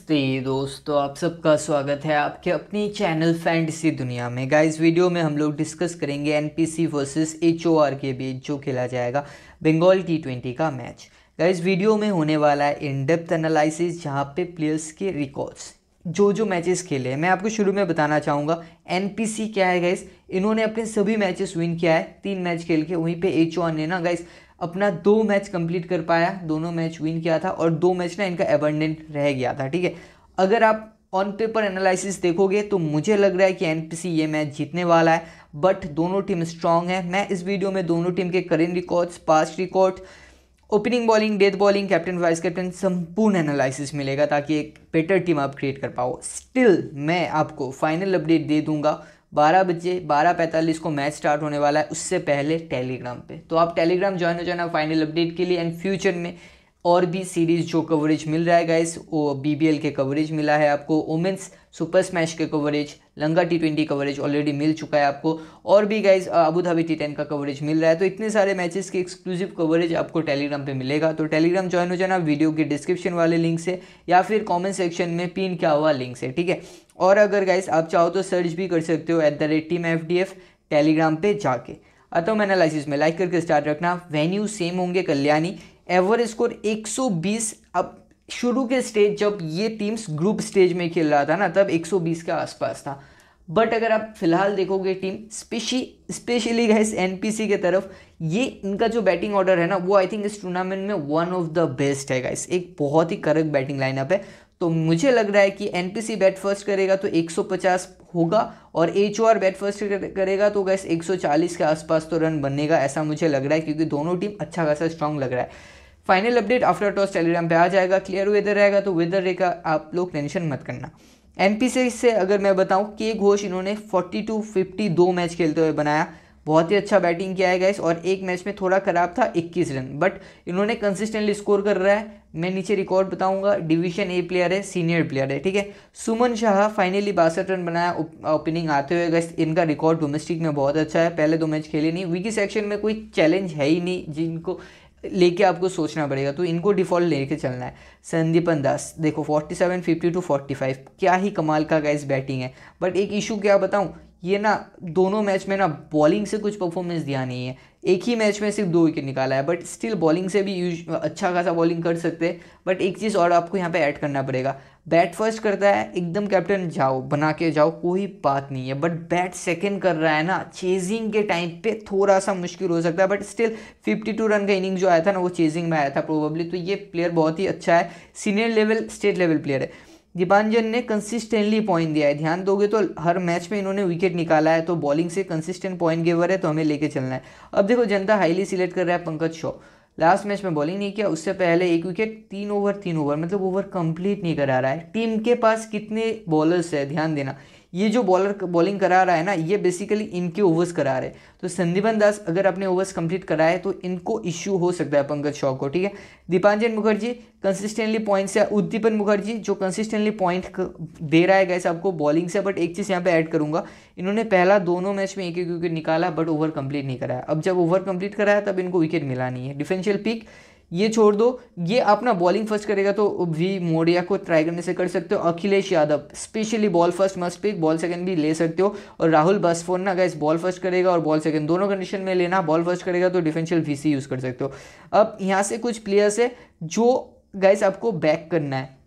नमस्ते दोस्तों आप सबका स्वागत है आपके अपनी चैनल फैंटसी दुनिया में गाइस वीडियो में हम लोग डिस्कस करेंगे एनपीसी वर्सेस एचओआर के बीच जो खेला जाएगा बंगाल टी ट्वेंटी का मैच गाइस वीडियो में होने वाला है इन डेप्थ एनालिसिस जहां पे प्लेयर्स के रिकॉर्ड्स जो जो मैचेस खेले हैं मैं आपको शुरू में बताना चाहूँगा एन क्या है गाइस इन्होंने अपने सभी मैचेस विन किया है तीन मैच खेल के वहीं पर एच ने ना गाइस अपना दो मैच कंप्लीट कर पाया दोनों मैच विन किया था और दो मैच ना इनका एबंडेंट रह गया था ठीक है अगर आप ऑन पेपर एनालिसिस देखोगे तो मुझे लग रहा है कि एनपीसी ये मैच जीतने वाला है बट दोनों टीम स्ट्रांग है मैं इस वीडियो में दोनों टीम के current records past record opening bowling death bowling captain vice captain संपूर्ण एनालिसिस मिलेगा ताकि एक बेटर टीम आप क्रिएट कर पाओ स्टिल मैं आपको फाइनल अपडेट दे दूंगा बारह बजे बारह पैंतालीस को मैच स्टार्ट होने वाला है उससे पहले टेलीग्राम पे तो आप टेलीग्राम ज्वाइन हो जाना फाइनल अपडेट के लिए एंड फ्यूचर में और भी सीरीज़ जो कवरेज मिल रहा है गाइस वो बीबीएल के कवरेज मिला है आपको वुमेंस सुपर स्मैश के कवरेज लंगा टी ट्वेंटी कवरेज ऑलरेडी मिल चुका है आपको और भी guys Abu Dhabi T ten का कवरेज मिल रहा है तो इतने सारे मैचेस के एक्सक्लूसिव कवरेज आपको टेलीग्राम पे मिलेगा तो टेलीग्राम ज्वाइन हो जाना वीडियो के डिस्क्रिप्शन वाले लिंक से या फिर कॉमेंट सेक्शन में पिन क्या हुआ लिंक से ठीक है और अगर गाइज आप चाहो तो सर्च भी कर सकते हो at the rate team F D F Telegram पर जाके अतम एनालिसिस में लाइक करके स्टार्ट रखना वेन्यू सेम होंगे कल्याणी एवरेज स्कोर 120 अब शुरू के स्टेज जब ये टीम्स ग्रुप स्टेज में खेल रहा था ना तब 120 के आसपास था बट अगर आप फिलहाल देखोगे टीम स्पेशी स्पेशली गैस एन के तरफ ये इनका जो बैटिंग ऑर्डर है ना वो आई थिंक इस टूर्नामेंट में वन ऑफ द बेस्ट है गाइस एक बहुत ही करक बैटिंग लाइनअप है तो मुझे लग रहा है कि एन बैट फर्स्ट करेगा तो 150 होगा और एच बैट फर्स्ट करेगा तो गैस 140 के आसपास तो रन बनेगा ऐसा मुझे लग रहा है क्योंकि दोनों टीम अच्छा खासा स्ट्रांग लग रहा है final update after toss Telegram पे आ जाएगा क्लियर वेदर रहेगा तो वेदर रहेगा आप लोग टेंशन मत करना एम से अगर मैं बताऊं के घोष इन्होंने 42 फिफ्टी दो मैच खेलते हुए बनाया बहुत ही अच्छा बैटिंग किया है गाइस और एक मैच में थोड़ा खराब था 21 रन बट इन्होंने कंसिस्टेंटली स्कोर कर रहा है मैं नीचे रिकॉर्ड बताऊंगा डिवीजन ए प्लेयर है सीनियर प्लेयर है ठीक है सुमन शाह फाइनली बासठ रन बनाया ओपनिंग uh, आते हुए गैस इनका रिकॉर्ड डोमेस्टिक में बहुत अच्छा है पहले दो मैच खेले नहीं विकी सेक्शन में कोई चैलेंज है ही नहीं जिनको लेके आपको सोचना पड़ेगा तो इनको डिफ़ॉल्ट लेके चलना है संदीपन दास देखो 47 50 टू 45 क्या ही कमाल का गैस बैटिंग है बट एक इशू क्या बताऊँ ये ना दोनों मैच में ना बॉलिंग से कुछ परफॉर्मेंस दिया नहीं है एक ही मैच में सिर्फ दो विकेट निकाला है बट स्टिल बॉलिंग से भी यूज अच्छा खासा बॉलिंग कर सकते हैं बट एक चीज़ और आपको यहाँ पे ऐड करना पड़ेगा बैट फर्स्ट करता है एकदम कैप्टन जाओ बना के जाओ कोई बात नहीं है बट बैट सेकंड कर रहा है ना चेजिंग के टाइम पे थोड़ा सा मुश्किल हो सकता है बट स्टिल 52 रन का इनिंग जो आया था ना वो चेजिंग में आया था प्रोबेबली तो ये प्लेयर बहुत ही अच्छा है senior level state level player है दीपांजन ने कंसिस्टेंटली पॉइंट दिया है ध्यान दोगे तो हर मैच में इन्होंने विकेट निकाला है तो बॉलिंग से कंसिस्टेंट पॉइंट गेवर है तो हमें लेके चलना है अब देखो जनता हाईली सिलेक्ट कर रहा है पंकज शॉ लास्ट मैच में बॉलिंग नहीं किया उससे पहले एक विकेट तीन ओवर तीन ओवर मतलब ओवर कंप्लीट नहीं करा रहा है टीम के पास कितने बॉलर्स है ध्यान देना ये जो बॉलर बॉलिंग करा रहा है ना ये बेसिकली इनके ओवर्स करा रहे हैं तो संदीपन दास अगर अपने ओवर्स कंप्लीट कराए तो इनको इश्यू हो सकता है पंकज शॉ को ठीक है दीपांजन मुखर्जी कंसिस्टेंटली पॉइंट्स है उद्दीपन मुखर्जी जो कंसिस्टेंटली पॉइंट दे रहा है गैस आपको बॉलिंग से बट एक चीज़ यहाँ पे ऐड करूँगा इन्होंने पहला दोनों मैच में एक एक विकेट निकाला बट ओवर कंप्लीट नहीं कराया अब जब ओवर कंप्लीट कराया तब इनको विकेट मिला नहीं है डिफेंशियल पिक ये छोड़ दो ये अपना बॉलिंग फर्स्ट करेगा तो वी मोडिया को ट्राई करने से कर सकते हो Akhilesh Yadav specially ball first must pick ball second भी ले सकते हो और राहुल बसफोन ना गैस बॉल फर्स्ट करेगा और बॉल सेकंड दोनों कंडीशन में लेना बॉल फर्स्ट करेगा तो डिफेंशियल वीसी यूज़ कर सकते हो अब यहाँ से कुछ प्लेयर्स है जो गैस आपको बैक करना है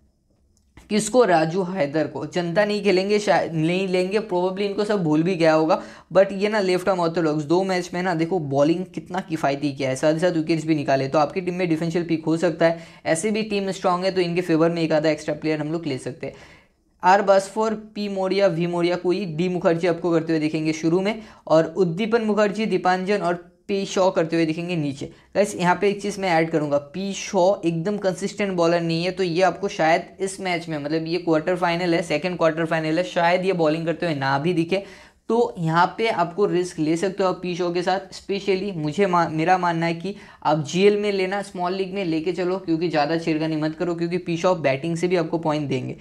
किसको राजू हैदर को जनता नहीं खेलेंगे शायद नहीं लेंगे प्रोबेबली इनको सब भूल भी गया होगा बट ये ना लेफ्ट आर्म ऑर्थोडॉक्स दो मैच में ना देखो बॉलिंग कितना किफायती किया है साथ ही साथ विकेट्स भी निकाले तो आपकी टीम में डिफेंशियल पिक हो सकता है ऐसे भी टीम स्ट्रांग है तो इनके फेवर में एक आधा एक्स्ट्रा प्लेयर हम लोग ले सकते हैं R Basfore P Moria V Moria कोई डी मुखर्जी आपको करते हुए देखेंगे शुरू में और उद्दीपन मुखर्जी दीपांजन और पी शॉ करते हुए दिखेंगे नीचे गैस यहाँ पे एक चीज़ मैं ऐड करूँगा पी शॉ एकदम कंसिस्टेंट बॉलर नहीं है तो ये आपको शायद इस मैच में मतलब ये क्वार्टर फाइनल है सेकेंड क्वार्टर फाइनल है शायद ये बॉलिंग करते हुए ना भी दिखे तो यहाँ पे आपको रिस्क ले सकते हो आप पी शो के साथ स्पेशली मुझे मा, मेरा मानना है कि आप जीएल में लेना स्मॉल लीग में लेके चलो क्योंकि ज़्यादा छेड़खानी मत करो क्योंकि पी शॉ बैटिंग से भी आपको पॉइंट देंगे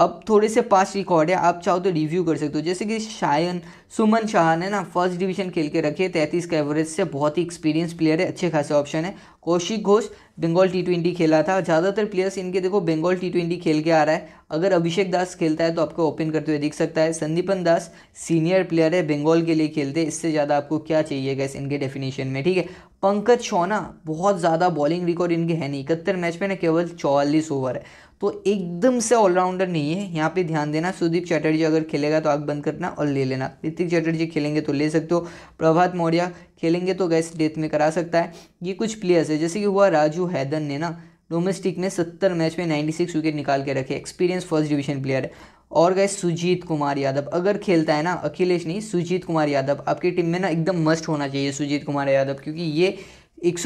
अब थोड़े से पास रिकॉर्ड है आप चाहो तो रिव्यू कर सकते हो जैसे कि शायन सुमन शाह ने ना फर्स्ट डिवीजन खेल के रखे तैंतीस का एवरेज से बहुत ही एक्सपीरियंस प्लेयर है अच्छे खासे ऑप्शन है कौशिक घोष बंगाल टी ट्वेंटी खेला था ज़्यादातर प्लेयर्स इनके देखो बंगाल टी ट्वेंटी खेल के आ रहा है अगर अभिषेक दास खेलता है तो आपको ओपन करते हुए दिख सकता है संदीपन दास सीनियर प्लेयर है बंगाल के लिए खेलते हैं इससे ज़्यादा आपको क्या चाहिए गैस इनके डेफिनेशन में ठीक है पंकज शोना बहुत ज़्यादा बॉलिंग रिकॉर्ड इनके है नहीं इकहत्तर मैच में ना केवल चौवालीस ओवर है तो एकदम से ऑलराउंडर नहीं है यहाँ पे ध्यान देना सुदीप चैटर्जी अगर खेलेगा तो आग बंद करना और ले लेना ऋतिक चैटर्जी खेलेंगे तो ले सकते हो प्रभात मौर्य खेलेंगे तो गैस डेथ में करा सकता है ये कुछ प्लेयर्स है जैसे कि हुआ राजू हैदन ने ना डोमेस्टिक में सत्तर मैच में नाइन्टी सिक्स विकेट निकाल के रखे एक्सपीरियंस फर्स्ट डिविजन प्लेयर है और गए सुजीत कुमार यादव अगर खेलता है ना अखिलेश नहीं सुजीत कुमार यादव आपकी टीम में ना एकदम मस्ट होना चाहिए सुजीत कुमार यादव क्योंकि ये एक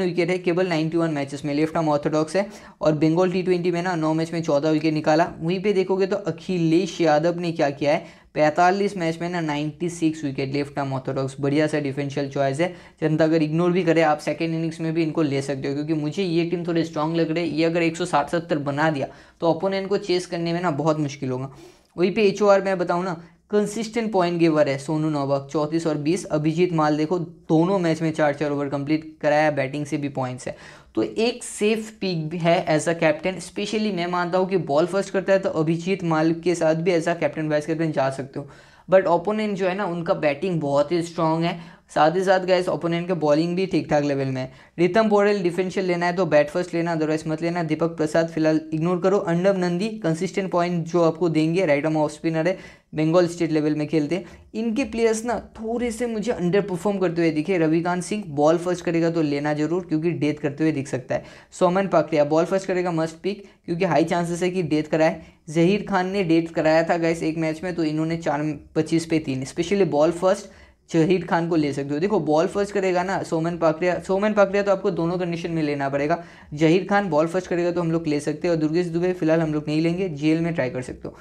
विकेट है केवल 91 मैचेस में लेफ्ट आर्म ऑर्थोडॉक्स है और बंगाल टी ट्वेंटी में ना नौ मैच में चौदह विकेट निकाला वहीं पे देखोगे तो अखिलेश यादव ने क्या किया है पैंतालीस मैच में ना 96 विकेट लेफ्ट आर्म ऑर्थोडॉक्स बढ़िया सा डिफेंशियल चॉइस है जनता अगर इग्नोर भी करे आप सेकेंड इनिंग्स में भी इनको ले सकते हो क्योंकि मुझे ये टीम थोड़े स्ट्रांग लग रही है ये अगर साठ सत्तर बना दिया तो अपोनेंट को चेस करने में ना बहुत मुश्किल होगा वहीं पे एच में बताऊँ ना कंसिस्टेंट पॉइंट गिवर है सोनू नोबक चौंतीस और बीस अभिजीत माल देखो दोनों मैच में चार चार ओवर कंप्लीट कराया बैटिंग से भी पॉइंट्स है तो एक सेफ पिक है एज अ कैप्टन स्पेशली मैं मानता हूँ कि बॉल फर्स्ट करता है तो अभिजीत माल के साथ भी as a captain vice captain जा सकते हो बट ओपोनेंट जो है ना उनका बैटिंग बहुत ही स्ट्रांग है साथ ही साथ गए ओपोनेंट के बॉलिंग भी ठीक ठाक लेवल में है रितम पोरेल डिफेंशियल लेना है तो बैट फर्स्ट लेना अदरवाइज मत लेना दीपक प्रसाद फिलहाल इग्नोर करो अंडम नंदी कंसिस्टेंट पॉइंट जो आपको देंगे राइट ऑफ स्पिनर है बंगाल स्टेट लेवल में खेलते हैं इनके प्लेयर्स ना थोड़े से मुझे अंडर परफॉर्म करते हुए दिखे रविकांत सिंह बॉल फर्स्ट करेगा तो लेना जरूर क्योंकि डेथ करते हुए दिख सकता है सोमन पाकड़िया बॉल फर्स्ट करेगा मस्ट पिक क्योंकि हाई चांसेस है कि डेथ कराए जहीर खान ने डेथ कराया था गैस एक मैच में तो इन्होंने चार पच्चीस पे तीन स्पेशली बॉल फर्स्ट शहीद खान को ले सकते हो देखो बॉल फर्स्ट करेगा ना सोमन पाकड़िया सोमन पाकड़िया तो आपको दोनों कंडीशन में लेना पड़ेगा जहीर खान बॉल फर्स्ट करेगा तो हम लोग ले सकते हैं और दुर्गेश दुबे फिलहाल हम लोग नहीं लेंगे जेल में ट्राई कर सकते हो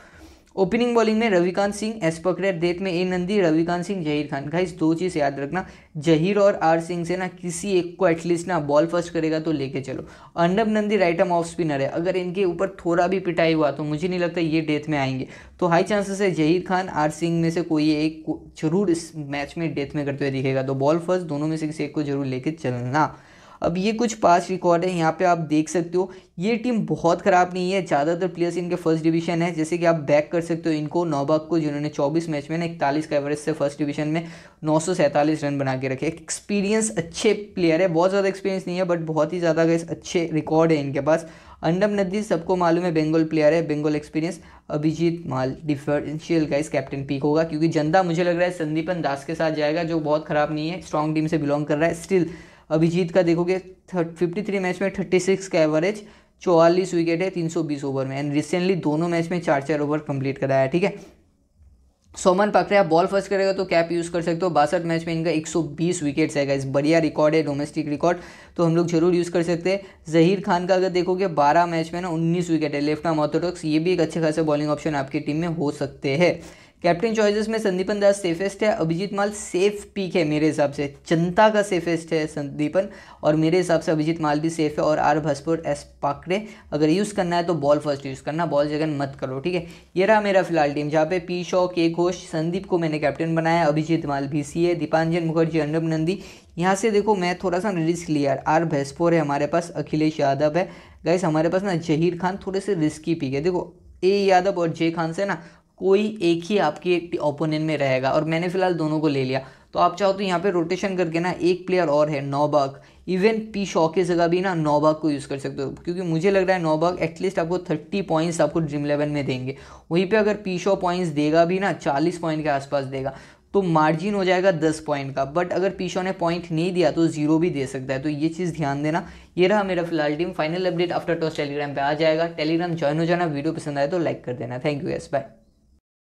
ओपनिंग बॉलिंग में रविकांत सिंह एस पकड़े डेथ में ए नंदी रविकांत सिंह जहीर खान गाइस दो चीज़ याद रखना जहीर और आर सिंह से ना किसी एक को एटलीस्ट ना बॉल फर्स्ट करेगा तो लेके चलो अंडब Nandi right arm off spinner है अगर इनके ऊपर थोड़ा भी पिटाई हुआ तो मुझे नहीं लगता ये डेथ में आएंगे तो हाई चांसेस है जहीर खान आर सिंह में से कोई एक को जरूर इस मैच में डेथ में करते हुए दिखेगा तो बॉल फर्स्ट दोनों में से किसी एक को जरूर लेके चलना अब ये कुछ पास रिकॉर्ड है यहाँ पे आप देख सकते हो ये टीम बहुत ख़राब नहीं है ज़्यादातर प्लेयर्स इनके फर्स्ट डिवीजन है जैसे कि आप बैक कर सकते हो इनको नौबाग को जिन्होंने 24 मैच में ना इकतालीस का एवरेज से फर्स्ट डिवीजन में नौ रन बना के रखे एक्सपीरियंस अच्छे प्लेयर है बहुत ज़्यादा एक्सपीरियंस नहीं है बट बहुत ही ज़्यादा अच्छे रिकॉर्ड है इनके पास अंडम नदी सबको मालूम है बेंगल प्लेयर है बेंगोल एक्सपीरियंस अभिजीत माल डिफरेंशियल का इस कैप्टन पीक होगा क्योंकि जनता मुझे लग रहा है संदीपन दास के साथ जाएगा जो बहुत खराब नहीं है स्ट्रॉन्ग टीम से बिलोंग कर रहा है स्टिल अभिजीत का देखोगे फिफ्टी थ्री मैच में थर्टी सिक्स का एवरेज चौवालीस विकेट है तीन सौ बीस ओवर में एंड रिसेंटली दोनों मैच में चार चार ओवर कंप्लीट कराया है ठीक है सोमन पाकरे आप बॉल फर्स्ट करेगा तो कैप यूज़ कर सकते हो बासठ मैच में इनका 120 विकेट्स है इस बढ़िया रिकॉर्ड है डोमेस्टिक रिकॉर्ड तो हम लोग जरूर यूज़ कर सकते हैं जहीर खान का अगर देखोगे 12 मैच में ना 19 विकेट है लेफ्ट आर्म ऑर्थोडॉक्स ये भी एक अच्छे खासे बॉलिंग ऑप्शन आपकी टीम में हो सकते हैं कैप्टन चॉइसेस में संदीपन दास सेफेस्ट है अभिजीत माल सेफ पीक है मेरे हिसाब से जनता का सेफेस्ट है संदीपन और मेरे हिसाब से अभिजीत माल भी सेफ है और आर भस्पुर एस पाकड़े अगर यूज़ करना है तो बॉल फर्स्ट यूज़ करना बॉल जगह मत करो ठीक है ये रहा मेरा फिलहाल टीम जहाँ पे पी शॉ के घोष संदीप को मैंने कैप्टन बनाया अभिजीत माल भी सी है दीपांजन मुखर्जी अनुभ नंदी यहाँ से देखो मैं थोड़ा सा रिस्क लिया आर भैसपुर है हमारे पास अखिलेश यादव है गैस हमारे पास ना जहीर खान थोड़े से रिस्की पीक है देखो ए यादव और जे खान से ना कोई एक ही आपके ओपोनेंट में रहेगा और मैंने फिलहाल दोनों को ले लिया तो आप चाहो तो यहाँ पे रोटेशन करके ना एक प्लेयर और है नौबाग इवन पी शॉ की जगह भी ना नौबाग को यूज़ कर सकते हो क्योंकि मुझे लग रहा है नौबाग एटलीस्ट आपको थर्टी पॉइंट्स आपको ड्रीम इलेवन में देंगे वहीं पे अगर पी शॉ पॉइंट्स देगा भी ना चालीस पॉइंट के आसपास देगा तो मार्जिन हो जाएगा दस पॉइंट का बट अगर पीशो ने पॉइंट नहीं दिया तो जीरो भी दे सकता है तो ये चीज़ ध्यान देना ये रहा मेरा फिलहाल team final update after toss Telegram पे आ जाएगा टेलीग्राम ज्वाइन हो जाना वीडियो पसंद आए तो लाइक कर देना थैंक यू यस बाय